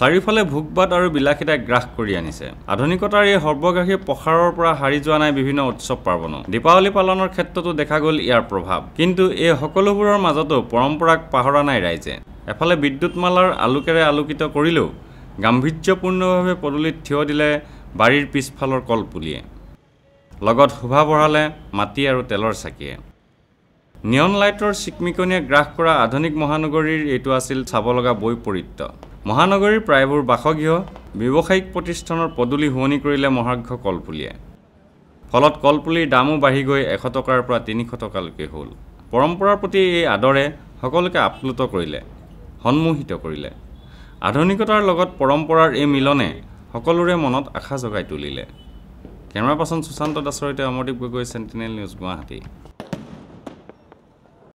চাৰিওফালে ভোগ বাট আৰু বিলাসিতাই গ্ৰাস কৰি আনিছে আধুনিকতাৰ এই সৰ্বগ্ৰাসী পখাৰৰ পৰা হাৰি যোৱা নাই বিভিন্ন উৎসৱ পাৰ্বণো দীপাৱলী পালনৰ ক্ষেত্ৰতো দেখা গ'ল ইয়াৰ প্ৰভাৱ কিন্তু এই সকলোবোৰৰ মাজতো পৰম্পৰাক পাহৰা নাই ৰাইজে এফালে বিদ্যুৎ মালাৰ আলোকেৰে আলোকিত কৰিলেও গাম্ভীৰ্যপূৰ্ণভাৱে পদূলিত থিয় দিলে বাৰীৰ পিছফালৰ কলপুলিয়ে লগত শোভা বঢ়ালে মাটি আৰু তেলৰ চাকিয়ে নিয়ন লাইটৰ চিকমিকনীয়ে গ্ৰাস কৰা আধুনিক মহানগৰীৰ এইটো আছিল চাব লগা বৈপৰীত্য় মহানগৰীৰ প্ৰায়বোৰ বাসগৃহ ব্যৱসায়িক প্ৰতিষ্ঠানৰ পদূলি শুৱনি কৰিলে মহাৰ্ঘ কলপুলিয়ে ফলত কলপুলিৰ দামো বাঢ়ি গৈ এশ টকাৰ পৰা তিনিশ টকালৈকে হ'ল পৰম্পৰাৰ প্ৰতি এই আদৰে সকলোকে আপ্লুত কৰিলে সন্মোহিত কৰিলে আধুনিকতাৰ লগত পৰম্পৰাৰ এই মিলনে সকলোৰে মনত আশা জগাই তুলিলে কেমেৰা পাৰ্চন সুশান্ত দাসৰ সৈতে অমৰদ্বীপ গগৈ চেণ্টিনেল নিউজ গুৱাহাটী